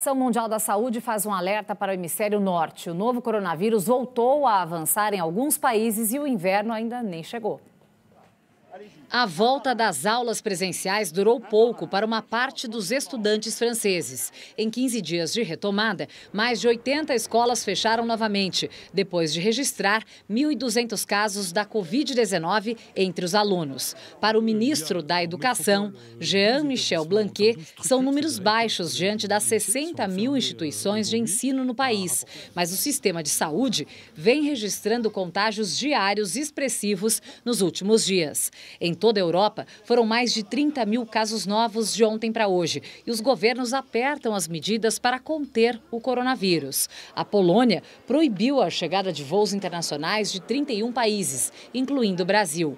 A Organização Mundial da Saúde faz um alerta para o hemisfério norte. O novo coronavírus voltou a avançar em alguns países e o inverno ainda nem chegou. A volta das aulas presenciais durou pouco para uma parte dos estudantes franceses. Em 15 dias de retomada, mais de 80 escolas fecharam novamente, depois de registrar 1.200 casos da Covid-19 entre os alunos. Para o ministro da Educação, Jean-Michel Blanquet, são números baixos diante das 60 mil instituições de ensino no país. Mas o sistema de saúde vem registrando contágios diários expressivos nos últimos dias. Em toda a Europa, foram mais de 30 mil casos novos de ontem para hoje e os governos apertam as medidas para conter o coronavírus. A Polônia proibiu a chegada de voos internacionais de 31 países, incluindo o Brasil.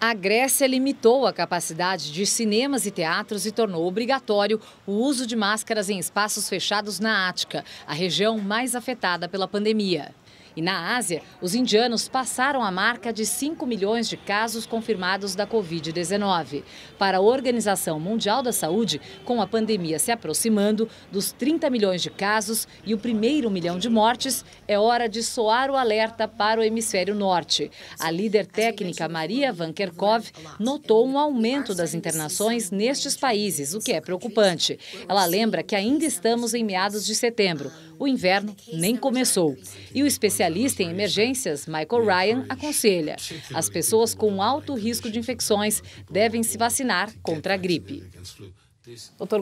A Grécia limitou a capacidade de cinemas e teatros e tornou obrigatório o uso de máscaras em espaços fechados na Ática, a região mais afetada pela pandemia. E na Ásia, os indianos passaram a marca de 5 milhões de casos confirmados da Covid-19. Para a Organização Mundial da Saúde, com a pandemia se aproximando dos 30 milhões de casos e o primeiro milhão de mortes, é hora de soar o alerta para o hemisfério norte. A líder técnica Maria Van Kerkhove notou um aumento das internações nestes países, o que é preocupante. Ela lembra que ainda estamos em meados de setembro o inverno nem começou. E o especialista em emergências, Michael Ryan, aconselha: as pessoas com alto risco de infecções devem se vacinar contra a gripe. Doutor